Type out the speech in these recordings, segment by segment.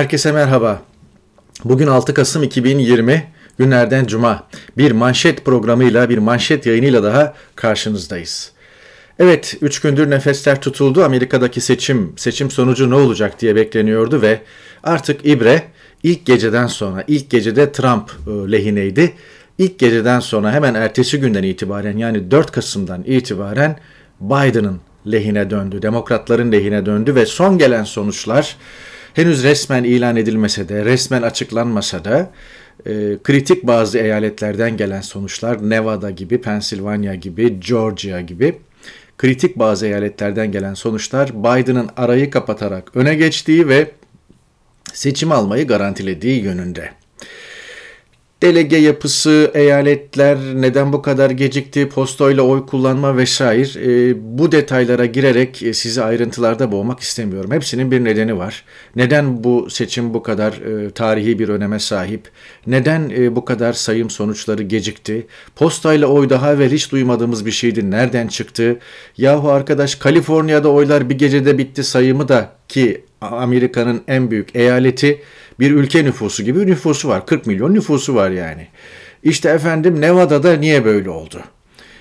Herkese merhaba. Bugün 6 Kasım 2020 günlerden cuma. Bir manşet programıyla, bir manşet yayınıyla daha karşınızdayız. Evet, 3 gündür nefesler tutuldu. Amerika'daki seçim, seçim sonucu ne olacak diye bekleniyordu ve artık ibre ilk geceden sonra, ilk gecede Trump e, lehineydi. İlk geceden sonra hemen ertesi günden itibaren yani 4 Kasım'dan itibaren Biden'ın lehine döndü, demokratların lehine döndü ve son gelen sonuçlar henüz resmen ilan edilmese de, resmen açıklanmasa da e, kritik bazı eyaletlerden gelen sonuçlar Nevada gibi, Pensilvanya gibi, Georgia gibi kritik bazı eyaletlerden gelen sonuçlar Biden'ın arayı kapatarak öne geçtiği ve seçim almayı garantilediği yönünde delege yapısı, eyaletler, neden bu kadar gecikti, postoyla oy kullanma vesaire e, bu detaylara girerek e, sizi ayrıntılarda boğmak istemiyorum. Hepsinin bir nedeni var. Neden bu seçim bu kadar e, tarihi bir öneme sahip? Neden e, bu kadar sayım sonuçları gecikti? Postayla oy daha evvel hiç duymadığımız bir şeydi. Nereden çıktı? Yahu arkadaş Kaliforniya'da oylar bir gecede bitti sayımı da ki Amerika'nın en büyük eyaleti bir ülke nüfusu gibi nüfusu var. 40 milyon nüfusu var yani. İşte efendim Nevada'da niye böyle oldu?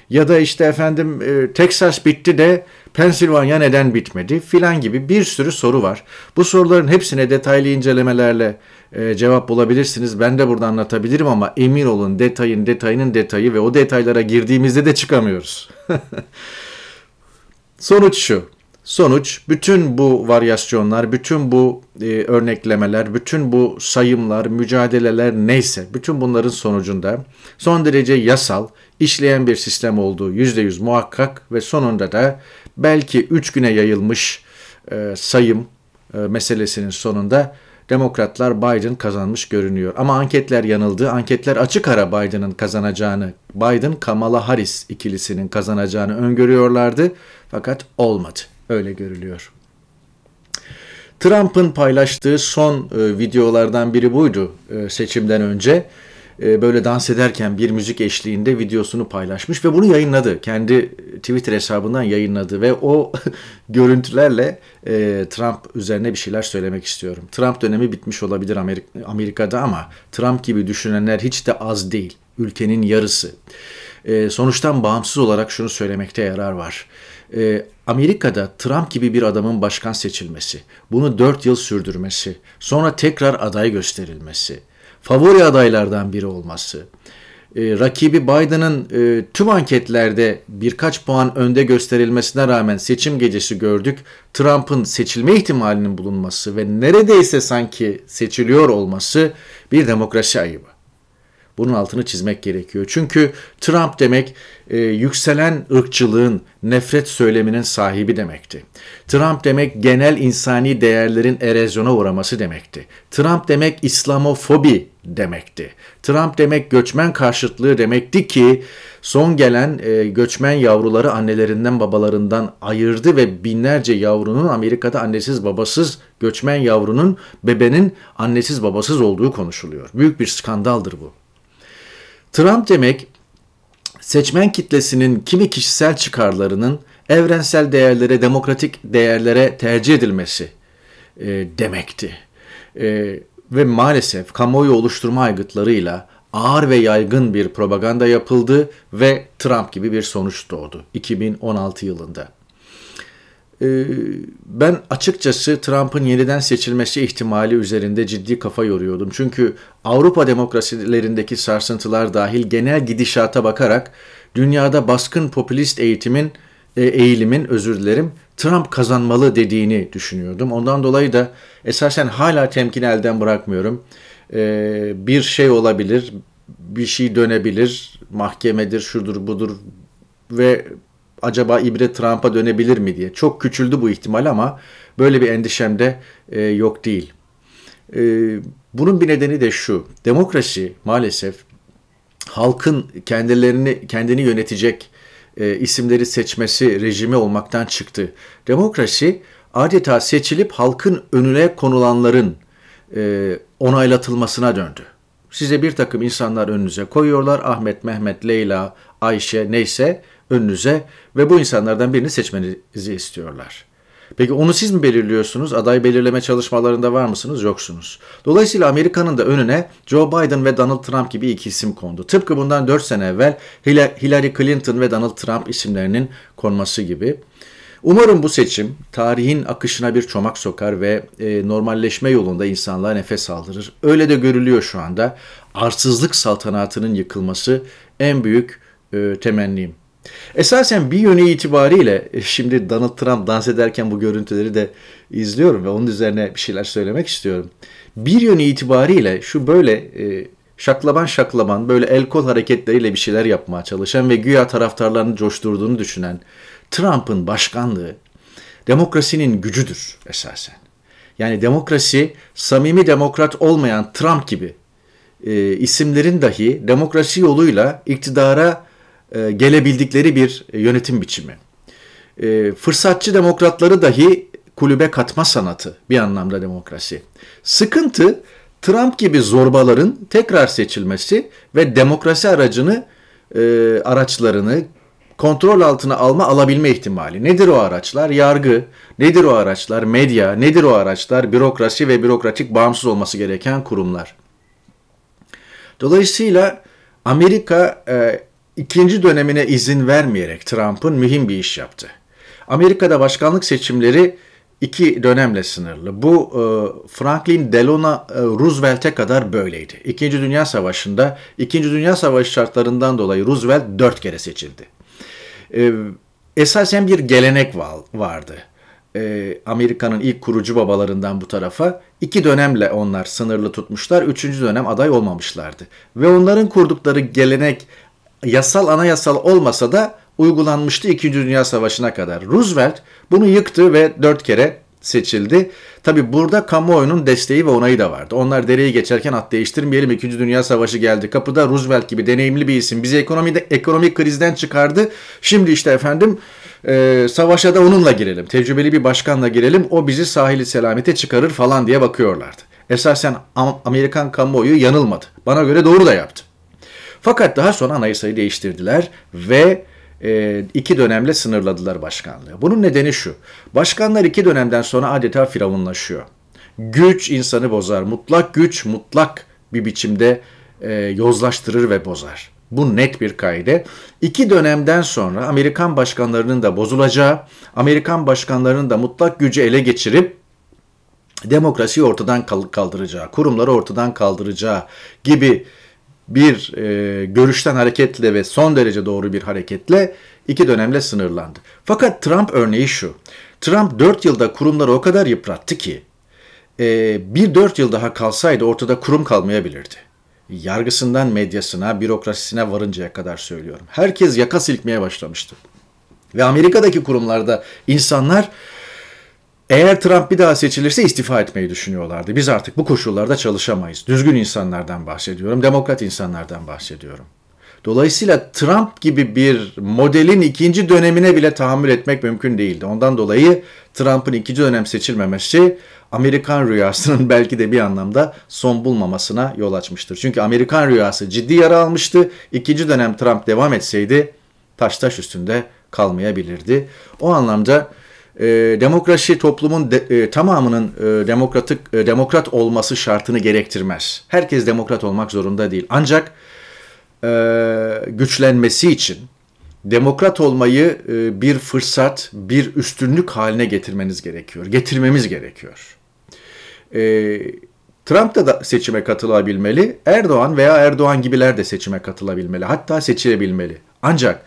Ya da işte efendim e, Texas bitti de Pensilvanya neden bitmedi filan gibi bir sürü soru var. Bu soruların hepsine detaylı incelemelerle e, cevap bulabilirsiniz. Ben de burada anlatabilirim ama emin olun detayın detayının detayı ve o detaylara girdiğimizde de çıkamıyoruz. Sonuç şu. Sonuç bütün bu varyasyonlar, bütün bu e, örneklemeler, bütün bu sayımlar, mücadeleler neyse bütün bunların sonucunda son derece yasal, işleyen bir sistem olduğu yüz muhakkak ve sonunda da belki üç güne yayılmış e, sayım e, meselesinin sonunda Demokratlar Biden kazanmış görünüyor. Ama anketler yanıldı. Anketler açık ara Biden'ın kazanacağını, Biden Kamala Harris ikilisinin kazanacağını öngörüyorlardı. Fakat olmadı. Öyle görülüyor. Trump'ın paylaştığı son e, videolardan biri buydu e, seçimden önce. E, böyle dans ederken bir müzik eşliğinde videosunu paylaşmış ve bunu yayınladı. Kendi Twitter hesabından yayınladı ve o görüntülerle e, Trump üzerine bir şeyler söylemek istiyorum. Trump dönemi bitmiş olabilir Amerika'da ama Trump gibi düşünenler hiç de az değil. Ülkenin yarısı. E, sonuçtan bağımsız olarak şunu söylemekte yarar var. E, Amerika'da Trump gibi bir adamın başkan seçilmesi, bunu 4 yıl sürdürmesi, sonra tekrar aday gösterilmesi, favori adaylardan biri olması, e, rakibi Biden'ın e, tüm anketlerde birkaç puan önde gösterilmesine rağmen seçim gecesi gördük. Trump'ın seçilme ihtimalinin bulunması ve neredeyse sanki seçiliyor olması bir demokrasi ayıbı. Bunun altını çizmek gerekiyor. Çünkü Trump demek e, yükselen ırkçılığın, nefret söyleminin sahibi demekti. Trump demek genel insani değerlerin erozyona uğraması demekti. Trump demek İslamofobi demekti. Trump demek göçmen karşıtlığı demekti ki son gelen e, göçmen yavruları annelerinden babalarından ayırdı ve binlerce yavrunun Amerika'da annesiz babasız göçmen yavrunun bebenin annesiz babasız olduğu konuşuluyor. Büyük bir skandaldır bu. Trump demek seçmen kitlesinin kimi kişisel çıkarlarının evrensel değerlere, demokratik değerlere tercih edilmesi e, demekti. E, ve maalesef kamuoyu oluşturma aygıtlarıyla ağır ve yaygın bir propaganda yapıldı ve Trump gibi bir sonuç doğdu 2016 yılında. Ee, ben açıkçası Trump'ın yeniden seçilmesi ihtimali üzerinde ciddi kafa yoruyordum. Çünkü Avrupa demokrasilerindeki sarsıntılar dahil genel gidişata bakarak dünyada baskın popülist eğitimin e, eğilimin özür dilerim Trump kazanmalı dediğini düşünüyordum. Ondan dolayı da esasen hala temkin elden bırakmıyorum. Ee, bir şey olabilir, bir şey dönebilir, mahkemedir, şudur budur ve acaba ibre Trump'a dönebilir mi diye. Çok küçüldü bu ihtimal ama böyle bir endişem de e, yok değil. E, bunun bir nedeni de şu. Demokrasi maalesef halkın kendilerini kendini yönetecek e, isimleri seçmesi rejimi olmaktan çıktı. Demokrasi adeta seçilip halkın önüne konulanların e, onaylatılmasına döndü. Size bir takım insanlar önünüze koyuyorlar. Ahmet, Mehmet, Leyla, Ayşe neyse önünüze ve bu insanlardan birini seçmenizi istiyorlar. Peki onu siz mi belirliyorsunuz? Aday belirleme çalışmalarında var mısınız? Yoksunuz. Dolayısıyla Amerika'nın da önüne Joe Biden ve Donald Trump gibi iki isim kondu. Tıpkı bundan 4 sene evvel Hillary Clinton ve Donald Trump isimlerinin konması gibi. Umarım bu seçim tarihin akışına bir çomak sokar ve e, normalleşme yolunda insanlığa nefes aldırır. Öyle de görülüyor şu anda. Arsızlık saltanatının yıkılması en büyük e, temennim. Esasen bir yönü itibariyle e, şimdi Donald Trump dans ederken bu görüntüleri de izliyorum ve onun üzerine bir şeyler söylemek istiyorum. Bir yönü itibariyle şu böyle e, şaklaban şaklaban böyle el kol hareketleriyle bir şeyler yapmaya çalışan ve güya taraftarlarını coşturduğunu düşünen Trump'ın başkanlığı demokrasinin gücüdür esasen. Yani demokrasi samimi demokrat olmayan Trump gibi e, isimlerin dahi demokrasi yoluyla iktidara e, gelebildikleri bir yönetim biçimi. E, fırsatçı demokratları dahi kulübe katma sanatı bir anlamda demokrasi. Sıkıntı Trump gibi zorbaların tekrar seçilmesi ve demokrasi aracını e, araçlarını kontrol altına alma alabilme ihtimali. Nedir o araçlar? Yargı, nedir o araçlar? Medya, nedir o araçlar? Bürokrasi ve bürokratik bağımsız olması gereken kurumlar. Dolayısıyla Amerika ikinci dönemine izin vermeyerek Trump'ın mühim bir iş yaptı. Amerika'da başkanlık seçimleri iki dönemle sınırlı. Bu e, Franklin Delano e, Roosevelt'e kadar böyleydi. İkinci Dünya Savaşı'nda, İkinci Dünya Savaşı şartlarından dolayı Roosevelt dört kere seçildi. E, esasen bir gelenek vardı. Amerika'nın ilk kurucu babalarından bu tarafa iki dönemle onlar sınırlı tutmuşlar. Üçüncü dönem aday olmamışlardı. Ve onların kurdukları gelenek yasal anayasal olmasa da uygulanmıştı 2. Dünya Savaşı'na kadar. Roosevelt bunu yıktı ve 4 kere seçildi. Tabi burada kamuoyunun desteği ve onayı da vardı. Onlar dereyi geçerken at değiştirmeyelim. İkinci Dünya Savaşı geldi. Kapıda Roosevelt gibi deneyimli bir isim bizi ekonomide, ekonomik krizden çıkardı. Şimdi işte efendim e, savaşa da onunla girelim. Tecrübeli bir başkanla girelim. O bizi sahili selamete çıkarır falan diye bakıyorlardı. Esasen Amerikan kamuoyu yanılmadı. Bana göre doğru da yaptı. Fakat daha sonra anayasayı değiştirdiler ve e, iki dönemle sınırladılar başkanlığı. Bunun nedeni şu. Başkanlar iki dönemden sonra adeta firavunlaşıyor. Güç insanı bozar. Mutlak güç mutlak bir biçimde e, yozlaştırır ve bozar. Bu net bir kaide. İki dönemden sonra Amerikan başkanlarının da bozulacağı, Amerikan başkanlarının da mutlak gücü ele geçirip demokrasiyi ortadan kaldıracağı, kurumları ortadan kaldıracağı gibi bir e, görüşten hareketle ve son derece doğru bir hareketle iki dönemle sınırlandı. Fakat Trump örneği şu. Trump 4 yılda kurumları o kadar yıprattı ki e, bir 4 yıl daha kalsaydı ortada kurum kalmayabilirdi. Yargısından medyasına, bürokrasisine varıncaya kadar söylüyorum. Herkes yaka silkmeye başlamıştı. Ve Amerika'daki kurumlarda insanlar eğer Trump bir daha seçilirse istifa etmeyi düşünüyorlardı. Biz artık bu koşullarda çalışamayız. Düzgün insanlardan bahsediyorum, demokrat insanlardan bahsediyorum. Dolayısıyla Trump gibi bir modelin ikinci dönemine bile tahammül etmek mümkün değildi. Ondan dolayı Trump'ın ikinci dönem seçilmemesi Amerikan rüyasının belki de bir anlamda son bulmamasına yol açmıştır. Çünkü Amerikan rüyası ciddi yara almıştı. İkinci dönem Trump devam etseydi taş taş üstünde kalmayabilirdi. O anlamda e, demokrasi toplumun de, e, tamamının e, demokratik e, demokrat olması şartını gerektirmez. Herkes demokrat olmak zorunda değil. Ancak e, güçlenmesi için demokrat olmayı e, bir fırsat, bir üstünlük haline getirmeniz gerekiyor. Getirmemiz gerekiyor. E, Trump da, da seçime katılabilmeli, Erdoğan veya Erdoğan gibiler de seçime katılabilmeli, hatta seçilebilmeli. Ancak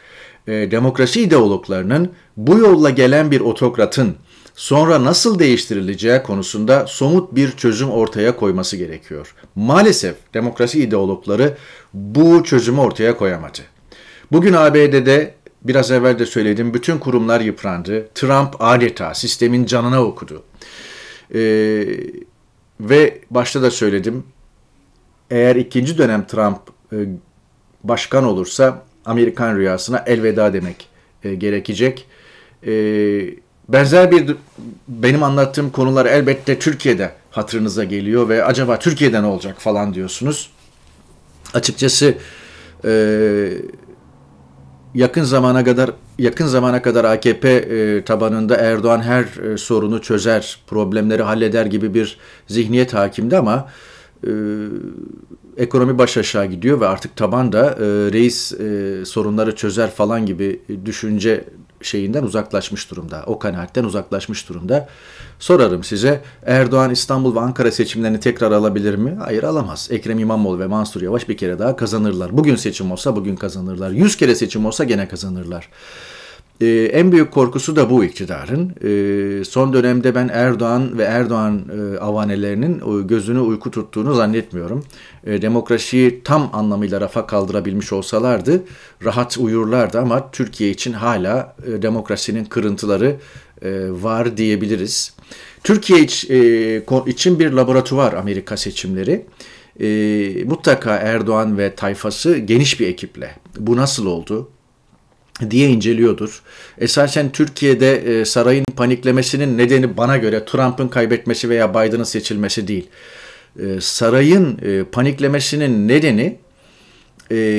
e, demokrasi ideologlarının bu yolla gelen bir otokratın sonra nasıl değiştirileceği konusunda somut bir çözüm ortaya koyması gerekiyor. Maalesef demokrasi ideologları bu çözümü ortaya koyamadı. Bugün ABD'de biraz evvel de söyledim bütün kurumlar yıprandı. Trump adeta sistemin canına okudu. Ee, ve başta da söyledim eğer ikinci dönem Trump e, başkan olursa Amerikan rüyasına elveda demek e, gerekecek. E, benzer bir benim anlattığım konular elbette Türkiye'de hatırınıza geliyor ve acaba Türkiye'de ne olacak falan diyorsunuz. Açıkçası e, yakın zamana kadar yakın zamana kadar AKP e, tabanında Erdoğan her e, sorunu çözer, problemleri halleder gibi bir zihniyet hakimdi ama e, ekonomi baş aşağı gidiyor ve artık taban da e, reis e, sorunları çözer falan gibi düşünce şeyinden uzaklaşmış durumda. O kanaatten uzaklaşmış durumda. Sorarım size Erdoğan İstanbul ve Ankara seçimlerini tekrar alabilir mi? Hayır alamaz. Ekrem İmamoğlu ve Mansur Yavaş bir kere daha kazanırlar. Bugün seçim olsa bugün kazanırlar. Yüz kere seçim olsa gene kazanırlar e, en büyük korkusu da bu iktidarın. E, son dönemde ben Erdoğan ve Erdoğan e, avanelerinin e, gözünü uyku tuttuğunu zannetmiyorum. E, demokrasiyi tam anlamıyla rafa kaldırabilmiş olsalardı rahat uyurlardı ama Türkiye için hala e, demokrasinin kırıntıları e, var diyebiliriz. Türkiye iç, e, için bir laboratuvar Amerika seçimleri e, mutlaka Erdoğan ve tayfası geniş bir ekiple. Bu nasıl oldu? diye inceliyordur. Esasen Türkiye'de e, sarayın paniklemesinin nedeni bana göre Trump'ın kaybetmesi veya Biden'ın seçilmesi değil. E, sarayın e, paniklemesinin nedeni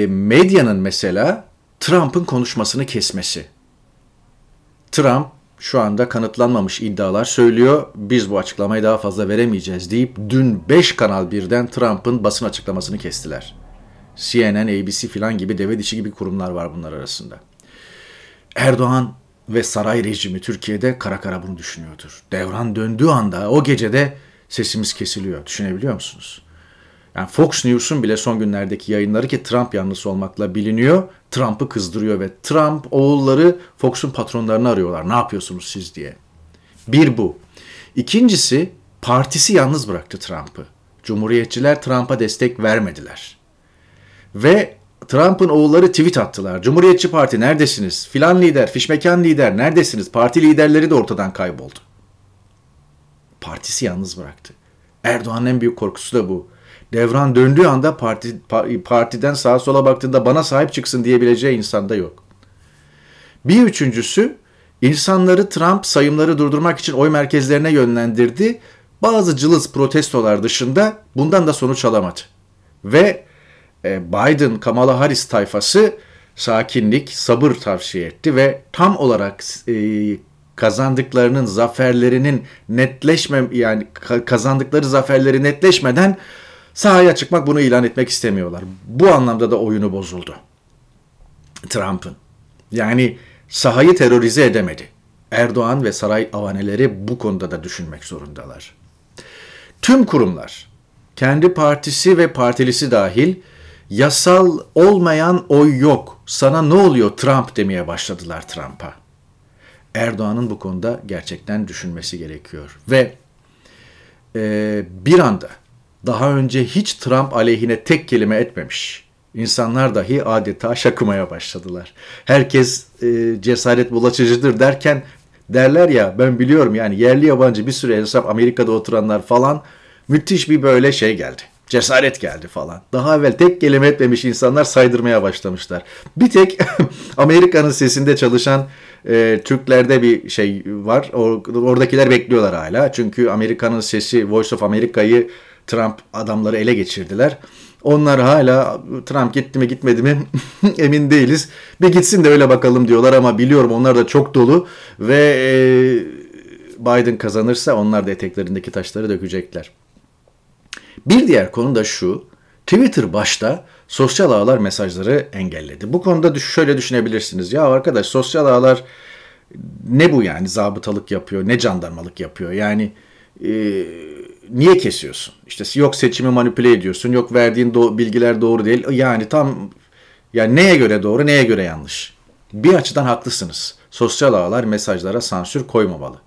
medyanın mesela Trump'ın konuşmasını kesmesi. Trump şu anda kanıtlanmamış iddialar söylüyor. Biz bu açıklamayı daha fazla veremeyeceğiz deyip dün 5 kanal birden Trump'ın basın açıklamasını kestiler. CNN, ABC filan gibi deve dişi gibi kurumlar var bunlar arasında. Erdoğan ve saray rejimi Türkiye'de kara kara bunu düşünüyordur. Devran döndüğü anda o gecede sesimiz kesiliyor. Düşünebiliyor musunuz? Yani Fox News'un bile son günlerdeki yayınları ki Trump yanlısı olmakla biliniyor. Trump'ı kızdırıyor ve Trump oğulları Fox'un patronlarını arıyorlar. Ne yapıyorsunuz siz diye. Bir bu. İkincisi partisi yalnız bıraktı Trump'ı. Cumhuriyetçiler Trump'a destek vermediler. Ve Trump'ın oğulları tweet attılar. Cumhuriyetçi Parti neredesiniz? Filan lider, fişmekan lider neredesiniz? Parti liderleri de ortadan kayboldu. Partisi yalnız bıraktı. Erdoğan'ın en büyük korkusu da bu. Devran döndüğü anda parti, partiden sağa sola baktığında bana sahip çıksın diyebileceği insanda yok. Bir üçüncüsü insanları Trump sayımları durdurmak için oy merkezlerine yönlendirdi. Bazı cılız protestolar dışında bundan da sonuç alamadı. Ve e, Biden Kamala Harris tayfası sakinlik, sabır tavsiye etti ve tam olarak e, kazandıklarının zaferlerinin netleşme yani kazandıkları zaferleri netleşmeden sahaya çıkmak bunu ilan etmek istemiyorlar. Bu anlamda da oyunu bozuldu. Trump'ın. Yani sahayı terörize edemedi. Erdoğan ve saray avaneleri bu konuda da düşünmek zorundalar. Tüm kurumlar, kendi partisi ve partilisi dahil yasal olmayan oy yok. Sana ne oluyor Trump demeye başladılar Trump'a. Erdoğan'ın bu konuda gerçekten düşünmesi gerekiyor. Ve e, bir anda daha önce hiç Trump aleyhine tek kelime etmemiş. İnsanlar dahi adeta şakımaya başladılar. Herkes e, cesaret bulaşıcıdır derken derler ya ben biliyorum yani yerli yabancı bir sürü hesap Amerika'da oturanlar falan müthiş bir böyle şey geldi cesaret geldi falan. Daha evvel tek kelime etmemiş insanlar saydırmaya başlamışlar. Bir tek Amerika'nın sesinde çalışan e, Türklerde bir şey var. Or oradakiler bekliyorlar hala. Çünkü Amerika'nın sesi Voice of America'yı Trump adamları ele geçirdiler. Onlar hala Trump gitti mi gitmedi mi emin değiliz. Bir gitsin de öyle bakalım diyorlar ama biliyorum onlar da çok dolu ve e, Biden kazanırsa onlar da eteklerindeki taşları dökecekler. Bir diğer konu da şu. Twitter başta sosyal ağlar mesajları engelledi. Bu konuda şöyle düşünebilirsiniz. Ya arkadaş sosyal ağlar ne bu yani zabıtalık yapıyor, ne jandarmalık yapıyor? Yani e, niye kesiyorsun? İşte yok seçimi manipüle ediyorsun, yok verdiğin do- bilgiler doğru değil. Yani tam yani neye göre doğru, neye göre yanlış? Bir açıdan haklısınız. Sosyal ağlar mesajlara sansür koymamalı.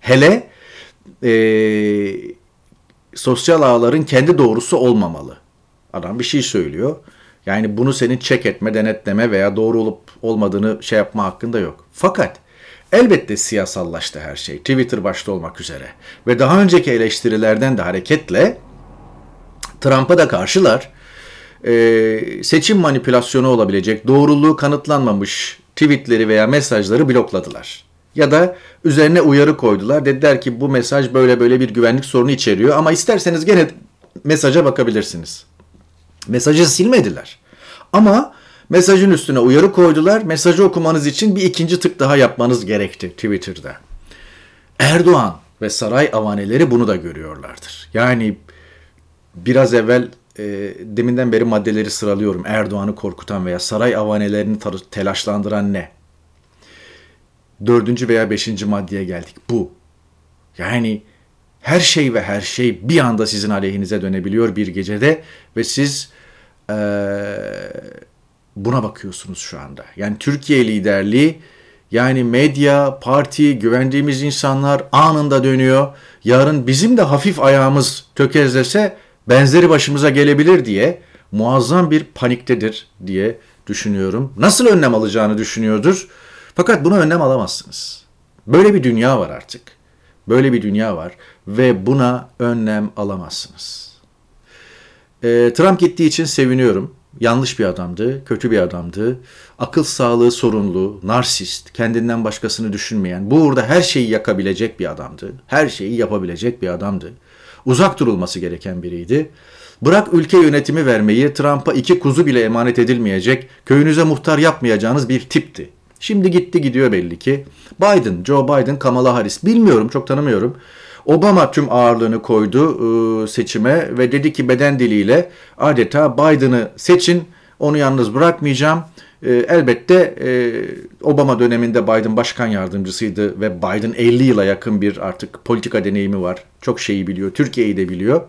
Hele eee sosyal ağların kendi doğrusu olmamalı. Adam bir şey söylüyor. Yani bunu senin çek etme, denetleme veya doğru olup olmadığını şey yapma hakkında yok. Fakat elbette siyasallaştı her şey. Twitter başta olmak üzere. Ve daha önceki eleştirilerden de hareketle Trump'a da karşılar. Ee, seçim manipülasyonu olabilecek doğruluğu kanıtlanmamış tweetleri veya mesajları blokladılar. Ya da üzerine uyarı koydular. Dediler ki bu mesaj böyle böyle bir güvenlik sorunu içeriyor ama isterseniz gene mesaja bakabilirsiniz. Mesajı silmediler. Ama mesajın üstüne uyarı koydular. Mesajı okumanız için bir ikinci tık daha yapmanız gerekti Twitter'da. Erdoğan ve saray avaneleri bunu da görüyorlardır. Yani biraz evvel e, deminden beri maddeleri sıralıyorum. Erdoğan'ı korkutan veya saray avanelerini telaşlandıran ne? dördüncü veya beşinci maddeye geldik. Bu. Yani her şey ve her şey bir anda sizin aleyhinize dönebiliyor bir gecede ve siz e, buna bakıyorsunuz şu anda. Yani Türkiye liderliği yani medya, parti, güvendiğimiz insanlar anında dönüyor. Yarın bizim de hafif ayağımız tökezlese benzeri başımıza gelebilir diye muazzam bir paniktedir diye düşünüyorum. Nasıl önlem alacağını düşünüyordur? Fakat buna önlem alamazsınız. Böyle bir dünya var artık. Böyle bir dünya var ve buna önlem alamazsınız. E, Trump gittiği için seviniyorum. Yanlış bir adamdı, kötü bir adamdı. Akıl sağlığı sorunlu, narsist, kendinden başkasını düşünmeyen, bu uğurda her şeyi yakabilecek bir adamdı. Her şeyi yapabilecek bir adamdı. Uzak durulması gereken biriydi. Bırak ülke yönetimi vermeyi Trump'a iki kuzu bile emanet edilmeyecek, köyünüze muhtar yapmayacağınız bir tipti. Şimdi gitti gidiyor belli ki. Biden, Joe Biden, Kamala Harris bilmiyorum çok tanımıyorum. Obama tüm ağırlığını koydu e, seçime ve dedi ki beden diliyle adeta Biden'ı seçin onu yalnız bırakmayacağım. E, elbette e, Obama döneminde Biden başkan yardımcısıydı ve Biden 50 yıla yakın bir artık politika deneyimi var. Çok şeyi biliyor, Türkiye'yi de biliyor.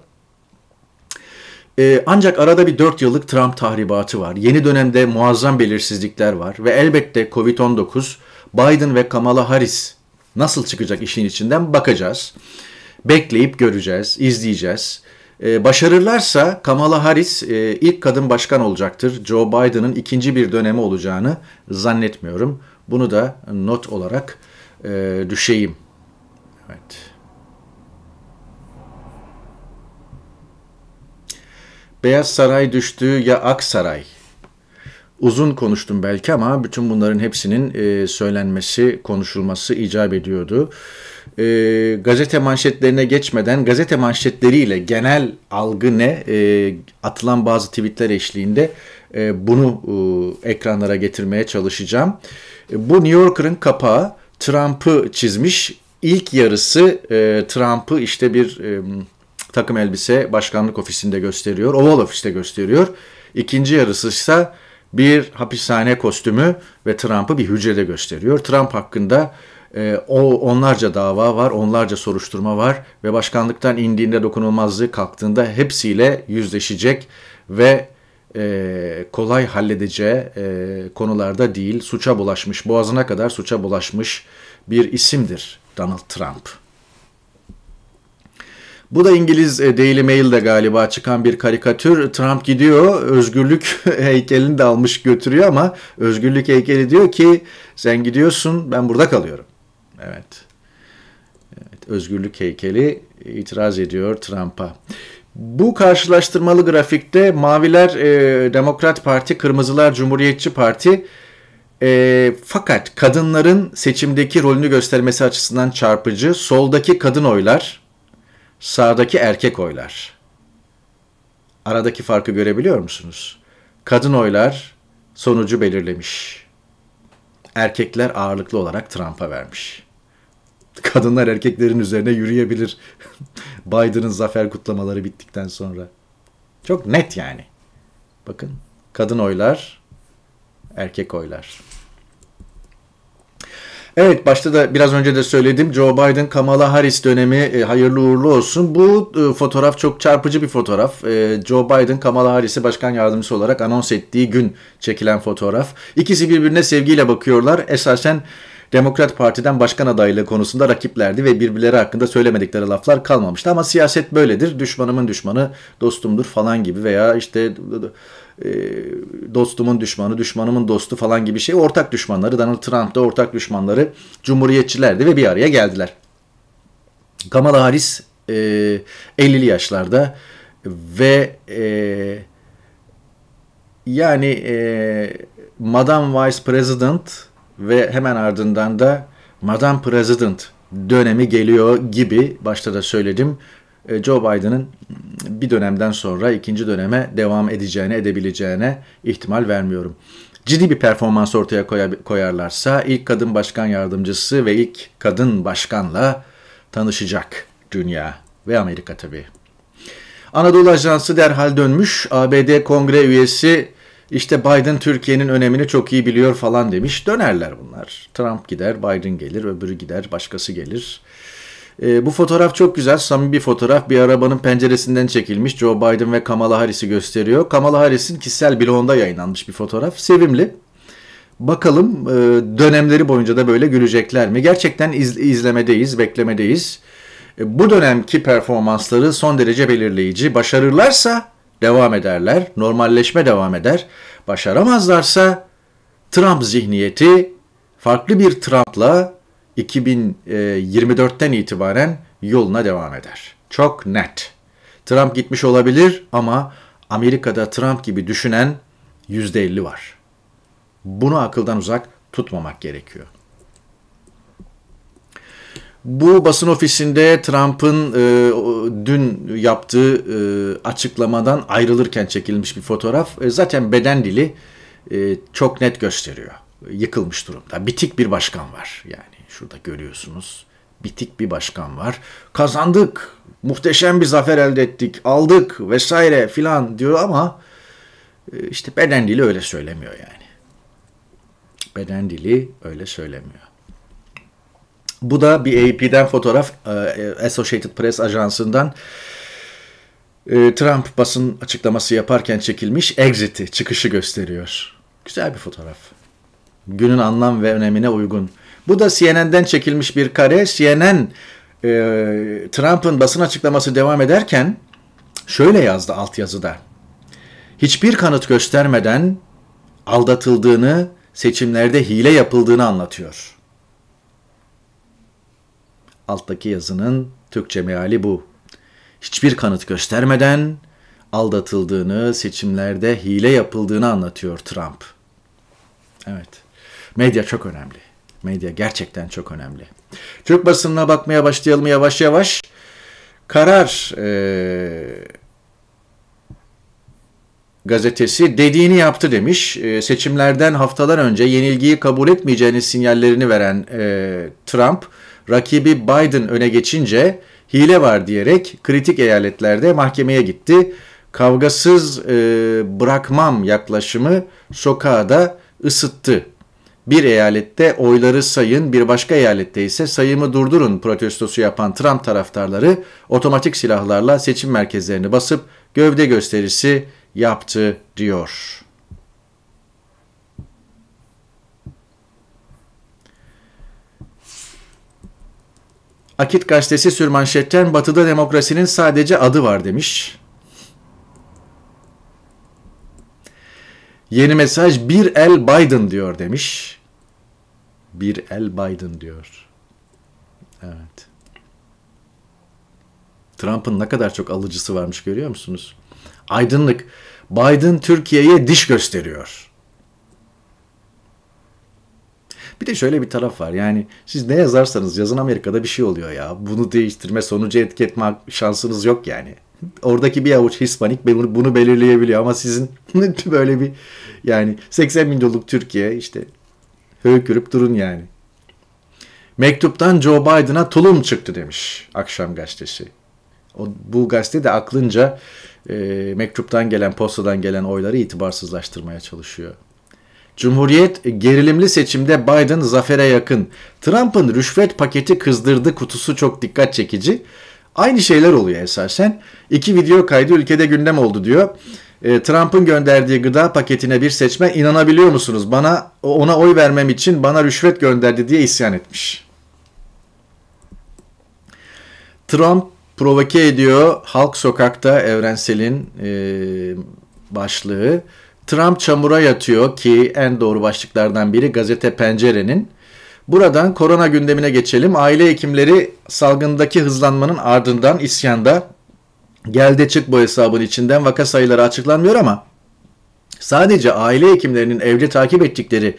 Ee, ancak arada bir 4 yıllık Trump tahribatı var. Yeni dönemde muazzam belirsizlikler var ve elbette Covid-19, Biden ve Kamala Harris nasıl çıkacak işin içinden bakacağız. Bekleyip göreceğiz, izleyeceğiz. Ee, başarırlarsa Kamala Harris e, ilk kadın başkan olacaktır. Joe Biden'ın ikinci bir dönemi olacağını zannetmiyorum. Bunu da not olarak e, düşeyim. Evet. Beyaz Saray düştü ya Ak Saray. Uzun konuştum belki ama bütün bunların hepsinin e, söylenmesi, konuşulması icap ediyordu. E, gazete manşetlerine geçmeden gazete manşetleriyle genel algı ne? E, atılan bazı tweetler eşliğinde e, bunu e, ekranlara getirmeye çalışacağım. E, bu New Yorker'ın kapağı Trump'ı çizmiş. İlk yarısı e, Trump'ı işte bir... E, takım elbise başkanlık ofisinde gösteriyor. Oval ofiste gösteriyor. İkinci yarısı ise bir hapishane kostümü ve Trump'ı bir hücrede gösteriyor. Trump hakkında e, o onlarca dava var, onlarca soruşturma var ve başkanlıktan indiğinde dokunulmazlığı kalktığında hepsiyle yüzleşecek ve e, kolay halledeceği e, konularda değil, suça bulaşmış, boğazına kadar suça bulaşmış bir isimdir Donald Trump. Bu da İngiliz e, Daily Mail'de galiba çıkan bir karikatür. Trump gidiyor özgürlük heykelini de almış götürüyor ama özgürlük heykeli diyor ki sen gidiyorsun ben burada kalıyorum. Evet. evet özgürlük heykeli itiraz ediyor Trump'a. Bu karşılaştırmalı grafikte maviler e, Demokrat Parti, kırmızılar Cumhuriyetçi Parti e, fakat kadınların seçimdeki rolünü göstermesi açısından çarpıcı. Soldaki kadın oylar sağdaki erkek oylar. Aradaki farkı görebiliyor musunuz? Kadın oylar sonucu belirlemiş. Erkekler ağırlıklı olarak Trump'a vermiş. Kadınlar erkeklerin üzerine yürüyebilir. Biden'ın zafer kutlamaları bittikten sonra. Çok net yani. Bakın kadın oylar, erkek oylar. Evet başta da biraz önce de söyledim Joe Biden Kamala Harris dönemi e, hayırlı uğurlu olsun. Bu e, fotoğraf çok çarpıcı bir fotoğraf. E, Joe Biden Kamala Harris'i başkan yardımcısı olarak anons ettiği gün çekilen fotoğraf. İkisi birbirine sevgiyle bakıyorlar. Esasen Demokrat Parti'den başkan adaylığı konusunda rakiplerdi ve birbirleri hakkında söylemedikleri laflar kalmamıştı. Ama siyaset böyledir. Düşmanımın düşmanı dostumdur falan gibi veya işte e, dostumun düşmanı, düşmanımın dostu falan gibi şey. Ortak düşmanları Donald Trump ortak düşmanları cumhuriyetçilerdi ve bir araya geldiler. Kamala Harris e, 50'li yaşlarda ve e, yani e, madam Vice President ve hemen ardından da madam President dönemi geliyor gibi başta da söyledim. E, Joe Biden'ın bir dönemden sonra ikinci döneme devam edeceğine, edebileceğine ihtimal vermiyorum. Ciddi bir performans ortaya koyarlarsa ilk kadın başkan yardımcısı ve ilk kadın başkanla tanışacak dünya ve Amerika tabii. Anadolu Ajansı derhal dönmüş. ABD Kongre üyesi işte Biden Türkiye'nin önemini çok iyi biliyor falan demiş. Dönerler bunlar. Trump gider, Biden gelir, öbürü gider, başkası gelir. E, bu fotoğraf çok güzel. Samimi bir fotoğraf. Bir arabanın penceresinden çekilmiş. Joe Biden ve Kamala Harris'i gösteriyor. Kamala Harris'in kişisel bloğunda yayınlanmış bir fotoğraf. Sevimli. Bakalım e, dönemleri boyunca da böyle gülecekler mi? Gerçekten iz, izlemedeyiz, beklemedeyiz. E, bu dönemki performansları son derece belirleyici. Başarırlarsa devam ederler. Normalleşme devam eder. Başaramazlarsa Trump zihniyeti farklı bir Trump'la 2024'ten e, itibaren yoluna devam eder. Çok net. Trump gitmiş olabilir ama Amerika'da Trump gibi düşünen %50 var. Bunu akıldan uzak tutmamak gerekiyor. Bu basın ofisinde Trump'ın e, dün yaptığı e, açıklamadan ayrılırken çekilmiş bir fotoğraf. E, zaten beden dili e, çok net gösteriyor. Yıkılmış durumda. Bitik bir başkan var yani. Şurada görüyorsunuz. Bitik bir başkan var. Kazandık. Muhteşem bir zafer elde ettik. Aldık vesaire filan diyor ama e, işte beden dili öyle söylemiyor yani. Beden dili öyle söylemiyor. Bu da bir AP'den fotoğraf e, e, Associated Press ajansından Trump basın açıklaması yaparken çekilmiş exit'i, çıkışı gösteriyor. Güzel bir fotoğraf. Günün anlam ve önemine uygun. Bu da CNN'den çekilmiş bir kare. CNN e, Trump'ın basın açıklaması devam ederken şöyle yazdı altyazıda. Hiçbir kanıt göstermeden aldatıldığını, seçimlerde hile yapıldığını anlatıyor. Alttaki yazının Türkçe meali bu. Hiçbir kanıt göstermeden aldatıldığını, seçimlerde hile yapıldığını anlatıyor Trump. Evet. Medya çok önemli. Medya gerçekten çok önemli. Türk basınına bakmaya başlayalım yavaş yavaş. Karar e, gazetesi dediğini yaptı demiş. E, seçimlerden haftalar önce yenilgiyi kabul etmeyeceğini sinyallerini veren e, Trump, rakibi Biden öne geçince hile var diyerek kritik eyaletlerde mahkemeye gitti. Kavgasız e, bırakmam yaklaşımı sokağa da ısıttı bir eyalette oyları sayın, bir başka eyalette ise sayımı durdurun protestosu yapan Trump taraftarları otomatik silahlarla seçim merkezlerini basıp gövde gösterisi yaptı diyor. Akit gazetesi sürmanşetten batıda demokrasinin sadece adı var demiş. Yeni mesaj bir el Biden diyor demiş. Bir el Biden diyor. Evet. Trump'ın ne kadar çok alıcısı varmış görüyor musunuz? Aydınlık. Biden Türkiye'ye diş gösteriyor. Bir de şöyle bir taraf var. Yani siz ne yazarsanız yazın Amerika'da bir şey oluyor ya. Bunu değiştirme sonucu etki etme şansınız yok yani oradaki bir avuç Hispanik bunu belirleyebiliyor ama sizin böyle bir yani 80 milyonluk Türkiye işte höykürüp durun yani. Mektuptan Joe Biden'a tulum çıktı demiş akşam gazetesi. O, bu gazete de aklınca e, mektuptan gelen, postadan gelen oyları itibarsızlaştırmaya çalışıyor. Cumhuriyet e, gerilimli seçimde Biden zafere yakın. Trump'ın rüşvet paketi kızdırdı kutusu çok dikkat çekici. Aynı şeyler oluyor esasen. İki video kaydı ülkede gündem oldu diyor. E, Trump'ın gönderdiği gıda paketine bir seçmen inanabiliyor musunuz? Bana ona oy vermem için bana rüşvet gönderdi diye isyan etmiş. Trump provoke ediyor. Halk sokakta evrenselin e, başlığı. Trump çamura yatıyor ki en doğru başlıklardan biri gazete pencerenin. Buradan korona gündemine geçelim. Aile hekimleri salgındaki hızlanmanın ardından isyanda gel çık bu hesabın içinden vaka sayıları açıklanmıyor ama sadece aile hekimlerinin evde takip ettikleri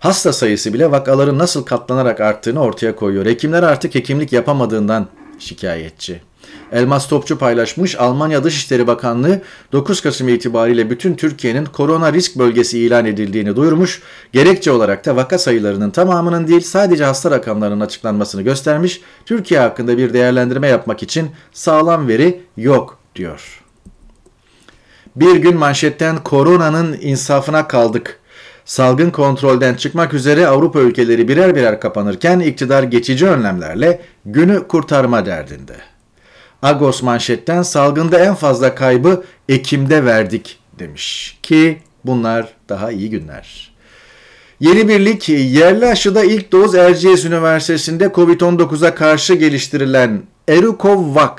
hasta sayısı bile vakaların nasıl katlanarak arttığını ortaya koyuyor. Hekimler artık hekimlik yapamadığından şikayetçi. Elmas Topçu paylaşmış, Almanya Dışişleri Bakanlığı 9 Kasım itibariyle bütün Türkiye'nin korona risk bölgesi ilan edildiğini duyurmuş. Gerekçe olarak da vaka sayılarının tamamının değil sadece hasta rakamlarının açıklanmasını göstermiş. Türkiye hakkında bir değerlendirme yapmak için sağlam veri yok diyor. Bir gün manşetten koronanın insafına kaldık Salgın kontrolden çıkmak üzere Avrupa ülkeleri birer birer kapanırken iktidar geçici önlemlerle günü kurtarma derdinde. Agos manşetten salgında en fazla kaybı Ekim'de verdik demiş ki bunlar daha iyi günler. Yeni birlik yerli aşıda ilk doz Erciyes Üniversitesi'nde COVID-19'a karşı geliştirilen Erukovvac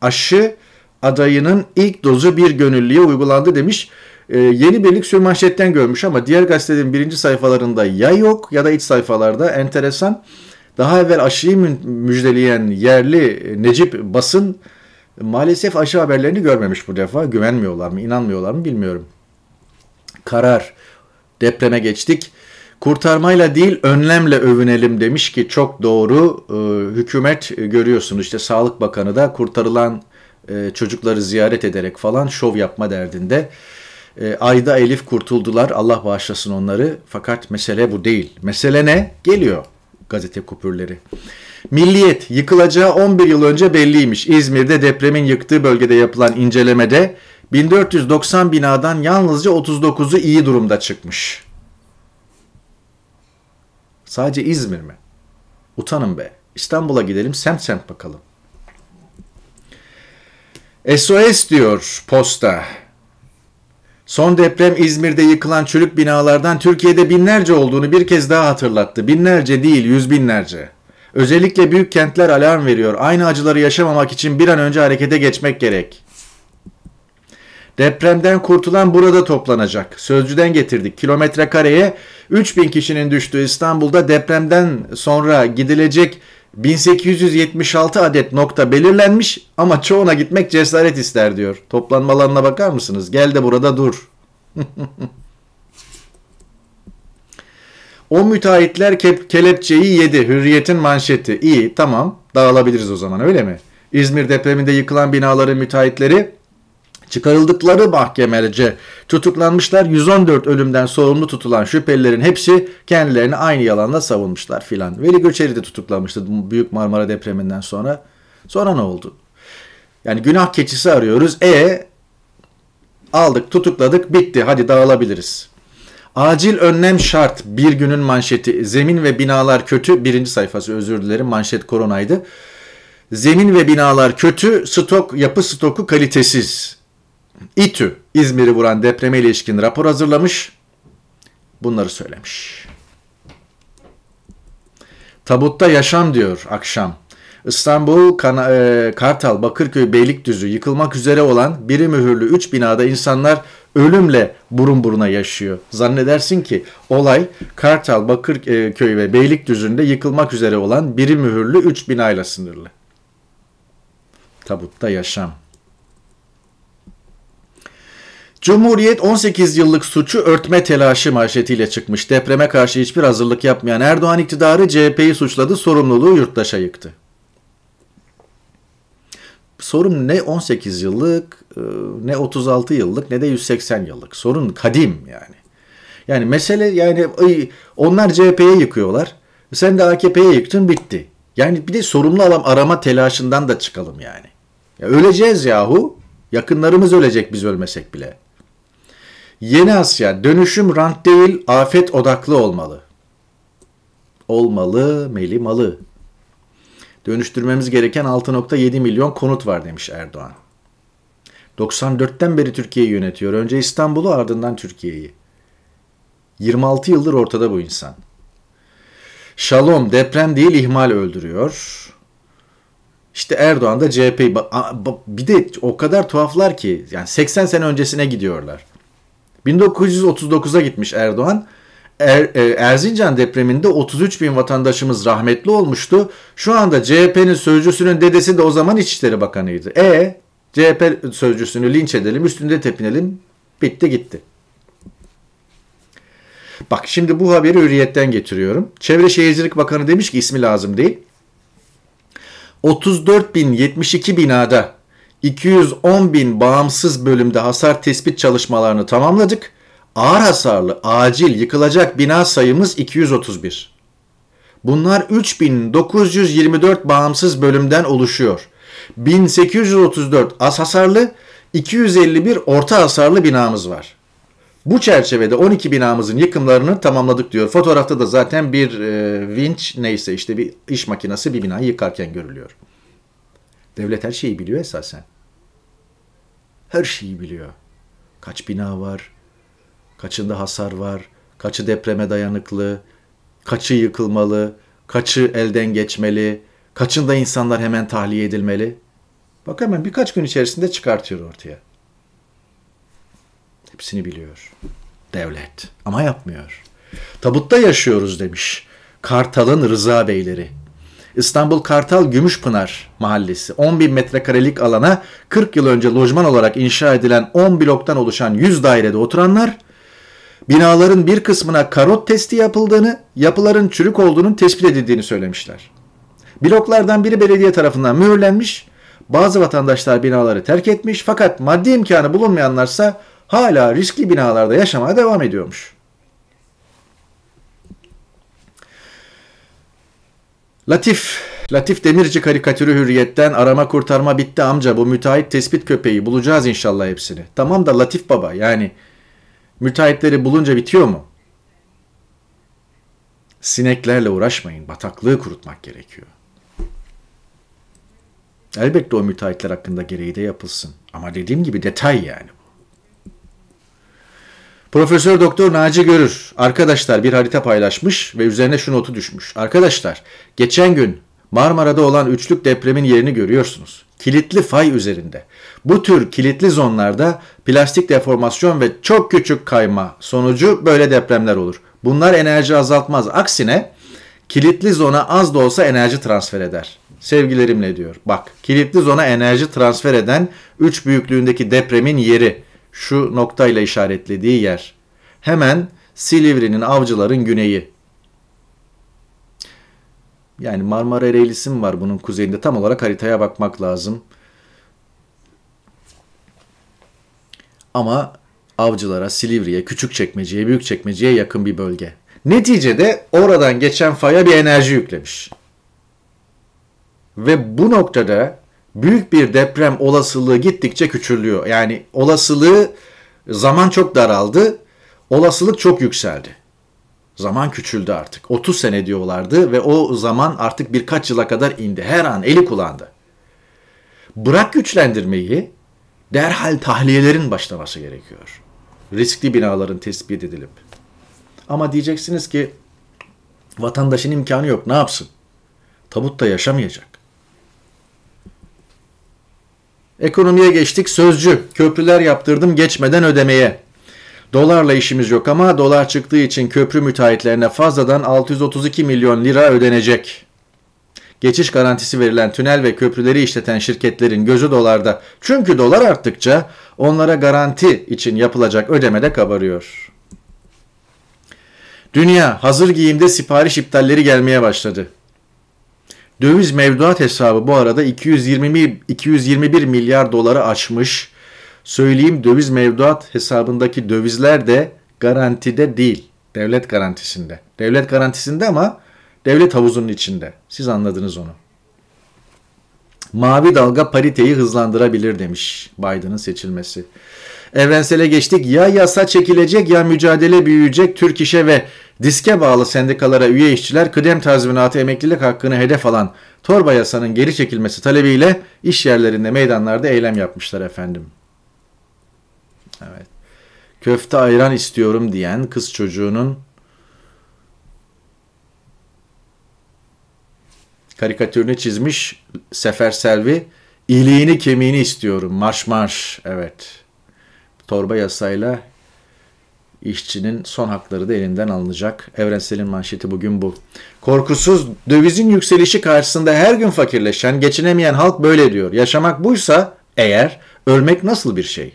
aşı adayının ilk dozu bir gönüllüye uygulandı demiş. Ee, yeni birlik sürmanşetten görmüş ama diğer gazetelerin birinci sayfalarında ya yok ya da iç sayfalarda enteresan. Daha evvel aşıyı müjdeleyen yerli e, Necip Basın e, maalesef aşı haberlerini görmemiş bu defa. Güvenmiyorlar mı, inanmıyorlar mı bilmiyorum. Karar. Depreme geçtik. Kurtarmayla değil önlemle övünelim demiş ki çok doğru. E, hükümet görüyorsunuz işte Sağlık Bakanı da kurtarılan çocukları ziyaret ederek falan şov yapma derdinde. Ayda Elif kurtuldular Allah bağışlasın onları fakat mesele bu değil. Mesele ne? Geliyor gazete kupürleri. Milliyet yıkılacağı 11 yıl önce belliymiş. İzmir'de depremin yıktığı bölgede yapılan incelemede 1490 binadan yalnızca 39'u iyi durumda çıkmış. Sadece İzmir mi? Utanın be. İstanbul'a gidelim semt semt bakalım. SOS diyor posta. Son deprem İzmir'de yıkılan çürük binalardan Türkiye'de binlerce olduğunu bir kez daha hatırlattı. Binlerce değil, yüz binlerce. Özellikle büyük kentler alarm veriyor. Aynı acıları yaşamamak için bir an önce harekete geçmek gerek. Depremden kurtulan burada toplanacak. Sözcüden getirdik. Kilometre kareye 3000 kişinin düştüğü İstanbul'da depremden sonra gidilecek 1876 adet nokta belirlenmiş ama çoğuna gitmek cesaret ister diyor. Toplanma alanına bakar mısınız? Gel de burada dur. o müteahhitler ke kelepçeyi yedi. Hürriyet'in manşeti. İyi tamam dağılabiliriz o zaman öyle mi? İzmir depreminde yıkılan binaların müteahhitleri çıkarıldıkları mahkemelece tutuklanmışlar. 114 ölümden sorumlu tutulan şüphelilerin hepsi kendilerini aynı yalanla savunmuşlar filan. Veli Göçeri de tutuklanmıştı Büyük Marmara depreminden sonra. Sonra ne oldu? Yani günah keçisi arıyoruz. E aldık tutukladık bitti hadi dağılabiliriz. Acil önlem şart bir günün manşeti. Zemin ve binalar kötü. Birinci sayfası özür dilerim manşet koronaydı. Zemin ve binalar kötü, stok yapı stoku kalitesiz. İTÜ İzmir'i vuran depreme ilişkin rapor hazırlamış. Bunları söylemiş. Tabutta yaşam diyor akşam. İstanbul, Kana, e, Kartal, Bakırköy, Beylikdüzü yıkılmak üzere olan biri mühürlü 3 binada insanlar ölümle burun buruna yaşıyor. Zannedersin ki olay Kartal, Bakırköy ve Beylikdüzü'nde yıkılmak üzere olan biri mühürlü 3 binayla sınırlı. Tabutta yaşam. Cumhuriyet 18 yıllık suçu örtme telaşı manşetiyle çıkmış. Depreme karşı hiçbir hazırlık yapmayan Erdoğan iktidarı CHP'yi suçladı, sorumluluğu yurttaşa yıktı. Sorun ne 18 yıllık, e, ne 36 yıllık, ne de 180 yıllık. Sorun kadim yani. Yani mesele yani onlar CHP'ye yıkıyorlar. Sen de AKP'ye yıktın bitti. Yani bir de sorumlu alam arama telaşından da çıkalım yani. Ya öleceğiz yahu. Yakınlarımız ölecek biz ölmesek bile. Yeni Asya dönüşüm rant değil afet odaklı olmalı. Olmalı meli malı. Dönüştürmemiz gereken 6.7 milyon konut var demiş Erdoğan. 94'ten beri Türkiye'yi yönetiyor. Önce İstanbul'u ardından Türkiye'yi. 26 yıldır ortada bu insan. Şalom deprem değil ihmal öldürüyor. İşte Erdoğan da CHP'yi bir de o kadar tuhaflar ki yani 80 sene öncesine gidiyorlar. 1939'a gitmiş Erdoğan. Er, e, Erzincan depreminde 33 bin vatandaşımız rahmetli olmuştu. Şu anda CHP'nin sözcüsünün dedesi de o zaman İçişleri Bakanı'ydı. E CHP sözcüsünü linç edelim, üstünde tepinelim. Bitti gitti. Bak şimdi bu haberi hürriyetten getiriyorum. Çevre Şehircilik Bakanı demiş ki ismi lazım değil. 34.072 binada 210 bin bağımsız bölümde hasar tespit çalışmalarını tamamladık. Ağır hasarlı, acil, yıkılacak bina sayımız 231. Bunlar 3924 bağımsız bölümden oluşuyor. 1834 az hasarlı, 251 orta hasarlı binamız var. Bu çerçevede 12 binamızın yıkımlarını tamamladık diyor. Fotoğrafta da zaten bir e, vinç neyse işte bir iş makinesi bir binayı yıkarken görülüyor. Devlet her şeyi biliyor esasen her şeyi biliyor. Kaç bina var, kaçında hasar var, kaçı depreme dayanıklı, kaçı yıkılmalı, kaçı elden geçmeli, kaçında insanlar hemen tahliye edilmeli. Bak hemen birkaç gün içerisinde çıkartıyor ortaya. Hepsini biliyor. Devlet. Ama yapmıyor. Tabutta yaşıyoruz demiş. Kartal'ın Rıza Beyleri. İstanbul Kartal Gümüşpınar Mahallesi 10 bin metrekarelik alana 40 yıl önce lojman olarak inşa edilen 10 bloktan oluşan 100 dairede oturanlar binaların bir kısmına karot testi yapıldığını, yapıların çürük olduğunun tespit edildiğini söylemişler. Bloklardan biri belediye tarafından mühürlenmiş, bazı vatandaşlar binaları terk etmiş fakat maddi imkanı bulunmayanlarsa hala riskli binalarda yaşamaya devam ediyormuş. Latif Latif Demirci karikatürü hürriyetten arama kurtarma bitti amca bu müteahhit tespit köpeği bulacağız inşallah hepsini. Tamam da Latif baba yani müteahhitleri bulunca bitiyor mu? Sineklerle uğraşmayın bataklığı kurutmak gerekiyor. Elbette o müteahhitler hakkında gereği de yapılsın. Ama dediğim gibi detay yani Profesör Doktor Naci Görür arkadaşlar bir harita paylaşmış ve üzerine şu notu düşmüş. Arkadaşlar geçen gün Marmara'da olan üçlük depremin yerini görüyorsunuz. Kilitli fay üzerinde. Bu tür kilitli zonlarda plastik deformasyon ve çok küçük kayma sonucu böyle depremler olur. Bunlar enerji azaltmaz. Aksine kilitli zona az da olsa enerji transfer eder. Sevgilerimle diyor. Bak kilitli zona enerji transfer eden 3 büyüklüğündeki depremin yeri şu noktayla işaretlediği yer. Hemen Silivri'nin avcıların güneyi. Yani Marmara Ereğlisi mi var bunun kuzeyinde? Tam olarak haritaya bakmak lazım. Ama avcılara, Silivri'ye, Küçükçekmece'ye, Büyükçekmece'ye yakın bir bölge. Neticede oradan geçen faya bir enerji yüklemiş. Ve bu noktada büyük bir deprem olasılığı gittikçe küçülüyor. Yani olasılığı zaman çok daraldı, olasılık çok yükseldi. Zaman küçüldü artık. 30 sene diyorlardı ve o zaman artık birkaç yıla kadar indi. Her an eli kulağında. Bırak güçlendirmeyi, derhal tahliyelerin başlaması gerekiyor. Riskli binaların tespit edilip. Ama diyeceksiniz ki vatandaşın imkanı yok ne yapsın? Tabutta yaşamayacak. Ekonomiye geçtik sözcü. Köprüler yaptırdım geçmeden ödemeye. Dolarla işimiz yok ama dolar çıktığı için köprü müteahhitlerine fazladan 632 milyon lira ödenecek. Geçiş garantisi verilen tünel ve köprüleri işleten şirketlerin gözü dolarda. Çünkü dolar arttıkça onlara garanti için yapılacak ödeme de kabarıyor. Dünya hazır giyimde sipariş iptalleri gelmeye başladı. Döviz mevduat hesabı bu arada 220, 221 milyar doları aşmış. Söyleyeyim döviz mevduat hesabındaki dövizler de garantide değil. Devlet garantisinde. Devlet garantisinde ama devlet havuzunun içinde. Siz anladınız onu. Mavi dalga pariteyi hızlandırabilir demiş Biden'ın seçilmesi. Evrensele geçtik. Ya yasa çekilecek ya mücadele büyüyecek. Türk İş'e ve diske bağlı sendikalara üye işçiler kıdem tazminatı emeklilik hakkını hedef alan torba yasanın geri çekilmesi talebiyle iş yerlerinde meydanlarda eylem yapmışlar efendim. Evet. Köfte ayran istiyorum diyen kız çocuğunun karikatürünü çizmiş Sefer Selvi. İliğini kemiğini istiyorum. Marş marş. Evet torba yasayla işçinin son hakları da elinden alınacak. Evrensel'in manşeti bugün bu. Korkusuz dövizin yükselişi karşısında her gün fakirleşen, geçinemeyen halk böyle diyor. Yaşamak buysa eğer ölmek nasıl bir şey?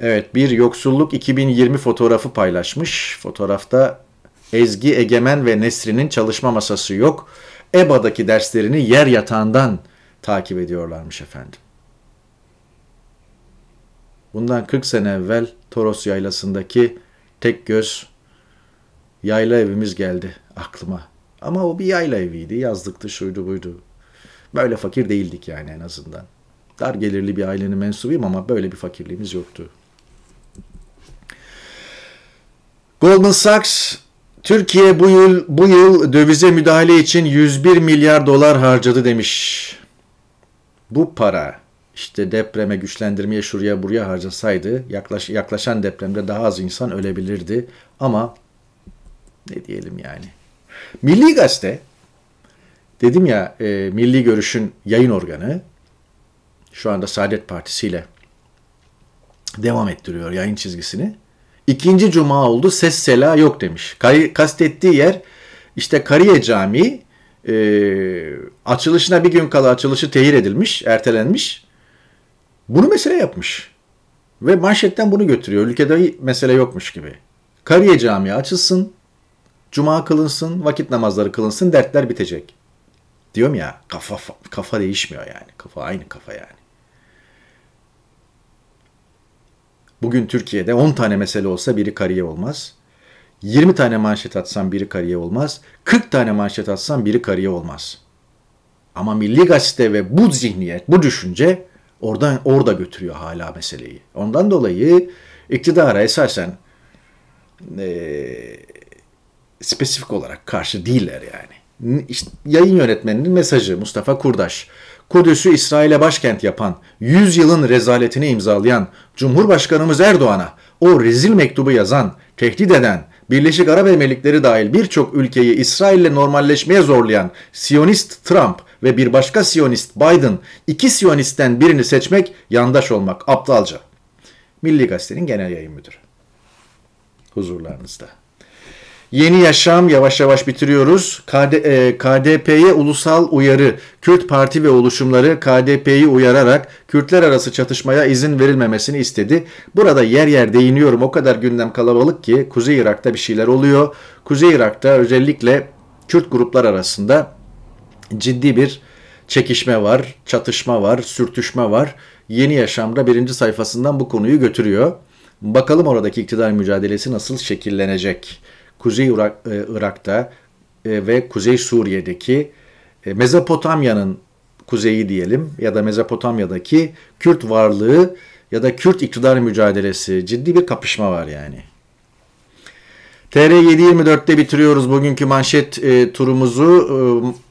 Evet bir yoksulluk 2020 fotoğrafı paylaşmış. Fotoğrafta Ezgi Egemen ve Nesrin'in çalışma masası yok. EBA'daki derslerini yer yatağından takip ediyorlarmış efendim. Bundan 40 sene evvel Toros yaylasındaki tek göz yayla evimiz geldi aklıma. Ama o bir yayla eviydi. Yazlıktı, şuydu buydu. Böyle fakir değildik yani en azından. Dar gelirli bir ailenin mensubuyum ama böyle bir fakirliğimiz yoktu. Goldman Sachs Türkiye bu yıl bu yıl dövize müdahale için 101 milyar dolar harcadı demiş. Bu para işte depreme güçlendirmeye şuraya buraya harcasaydı yaklaş, yaklaşan depremde daha az insan ölebilirdi. Ama ne diyelim yani. Milli Gazete dedim ya e, Milli Görüş'ün yayın organı şu anda Saadet Partisi ile devam ettiriyor yayın çizgisini. İkinci cuma oldu ses sela yok demiş. kastettiği yer işte Kariye Camii e, açılışına bir gün kala açılışı tehir edilmiş, ertelenmiş. Bunu mesele yapmış. Ve manşetten bunu götürüyor. Ülkede mesele yokmuş gibi. Kariye Camii açılsın, cuma kılınsın, vakit namazları kılınsın, dertler bitecek. Diyorum ya kafa kafa değişmiyor yani. Kafa aynı kafa yani. Bugün Türkiye'de 10 tane mesele olsa biri kariye olmaz. 20 tane manşet atsan biri kariye olmaz. 40 tane manşet atsan biri kariye olmaz. Ama Milli Gazete ve bu zihniyet, bu düşünce Oradan orada götürüyor hala meseleyi. Ondan dolayı iktidara esasen e, spesifik olarak karşı değiller yani. İşte yayın yönetmeninin mesajı Mustafa Kurdaş. Kudüs'ü İsrail'e başkent yapan, 100 yılın rezaletini imzalayan Cumhurbaşkanımız Erdoğan'a o rezil mektubu yazan, tehdit eden, Birleşik Arap Emirlikleri dahil birçok ülkeyi İsrail'le normalleşmeye zorlayan Siyonist Trump ve bir başka Siyonist Biden iki Siyonist'ten birini seçmek yandaş olmak aptalca. Milli Gazete'nin genel yayın müdürü. Huzurlarınızda. Yeni yaşam yavaş yavaş bitiriyoruz. KD, e, KDP'ye ulusal uyarı, Kürt parti ve oluşumları KDP'yi uyararak Kürtler arası çatışmaya izin verilmemesini istedi. Burada yer yer değiniyorum. O kadar gündem kalabalık ki Kuzey Irak'ta bir şeyler oluyor. Kuzey Irak'ta özellikle Kürt gruplar arasında ciddi bir çekişme var, çatışma var, sürtüşme var. Yeni Yaşam'da birinci sayfasından bu konuyu götürüyor. Bakalım oradaki iktidar mücadelesi nasıl şekillenecek? Kuzey Irak, e, Irak'ta e, ve Kuzey Suriye'deki e, Mezopotamya'nın kuzeyi diyelim ya da Mezopotamya'daki Kürt varlığı ya da Kürt iktidar mücadelesi ciddi bir kapışma var yani. TR 724'te bitiriyoruz bugünkü manşet e, turumuzu. E,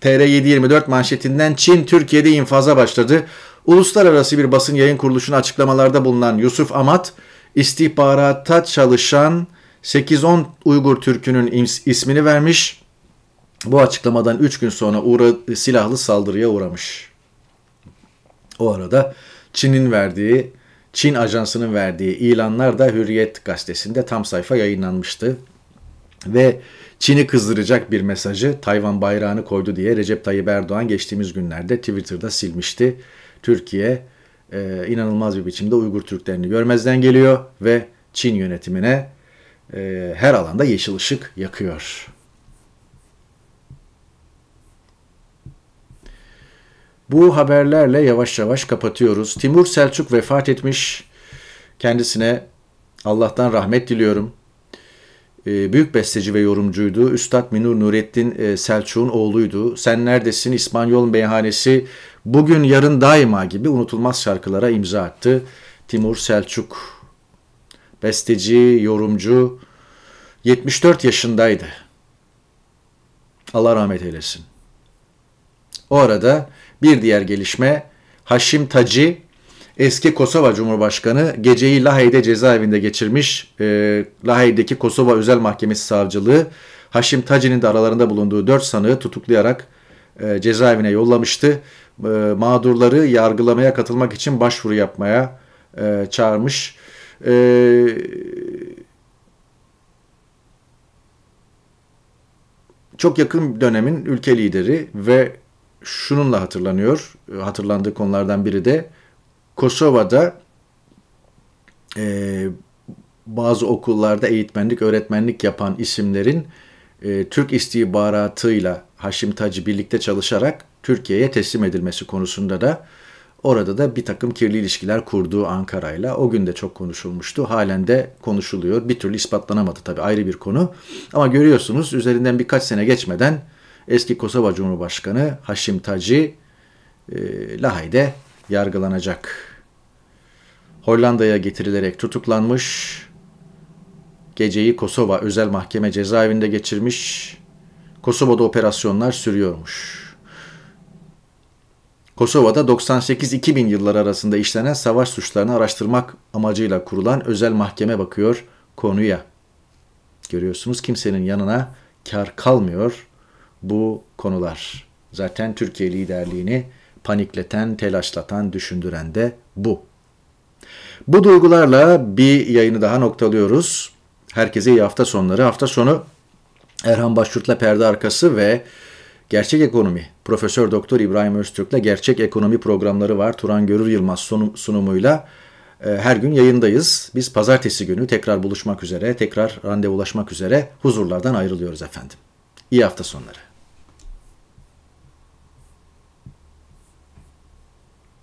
TR724 manşetinden Çin Türkiye'de infaza başladı. Uluslararası bir basın yayın kuruluşuna açıklamalarda bulunan Yusuf Amat, istihbarata çalışan 8-10 Uygur Türk'ünün ismini vermiş. Bu açıklamadan 3 gün sonra uğra silahlı saldırıya uğramış. O arada Çin'in verdiği, Çin ajansının verdiği ilanlar da Hürriyet gazetesinde tam sayfa yayınlanmıştı. Ve Çin'i kızdıracak bir mesajı Tayvan bayrağını koydu diye Recep Tayyip Erdoğan geçtiğimiz günlerde Twitter'da silmişti. Türkiye e, inanılmaz bir biçimde Uygur Türklerini görmezden geliyor ve Çin yönetimine e, her alanda yeşil ışık yakıyor. Bu haberlerle yavaş yavaş kapatıyoruz. Timur Selçuk vefat etmiş. Kendisine Allah'tan rahmet diliyorum. Ee, büyük besteci ve yorumcuydu. Üstad Minur Nurettin e, Selçuk'un oğluydu. Sen Neredesin İspanyol Meyhanesi Bugün Yarın Daima gibi unutulmaz şarkılara imza attı. Timur Selçuk besteci, yorumcu 74 yaşındaydı. Allah rahmet eylesin. O arada bir diğer gelişme Haşim Taci Eski Kosova Cumhurbaşkanı geceyi Lahey'de cezaevinde geçirmiş. E, Lahey'deki Kosova Özel Mahkemesi Savcılığı Haşim Taci'nin de aralarında bulunduğu 4 sanığı tutuklayarak e, cezaevine yollamıştı. E, mağdurları yargılamaya katılmak için başvuru yapmaya e, çağırmış. E, çok yakın dönemin ülke lideri ve şununla hatırlanıyor. E, hatırlandığı konulardan biri de Kosova'da e, bazı okullarda eğitmenlik, öğretmenlik yapan isimlerin e, Türk istihbaratıyla Haşim Tacı birlikte çalışarak Türkiye'ye teslim edilmesi konusunda da orada da bir takım kirli ilişkiler kurduğu Ankara'yla o gün de çok konuşulmuştu. Halen de konuşuluyor. Bir türlü ispatlanamadı tabii ayrı bir konu. Ama görüyorsunuz üzerinden birkaç sene geçmeden eski Kosova Cumhurbaşkanı Haşim Taci e, Lahey'de yargılanacak. Hollanda'ya getirilerek tutuklanmış, geceyi Kosova özel mahkeme cezaevinde geçirmiş, Kosova'da operasyonlar sürüyormuş. Kosova'da 98-2000 yılları arasında işlenen savaş suçlarını araştırmak amacıyla kurulan özel mahkeme bakıyor konuya. Görüyorsunuz kimsenin yanına kar kalmıyor bu konular. Zaten Türkiye liderliğini panikleten, telaşlatan, düşündüren de bu. Bu duygularla bir yayını daha noktalıyoruz. Herkese iyi hafta sonları. Hafta sonu Erhan Başçurt'la Perde Arkası ve Gerçek Ekonomi, Profesör Doktor İbrahim Öztürk'le Gerçek Ekonomi programları var. Turan Görür Yılmaz sunumuyla e, her gün yayındayız. Biz pazartesi günü tekrar buluşmak üzere, tekrar randevulaşmak üzere huzurlardan ayrılıyoruz efendim. İyi hafta sonları.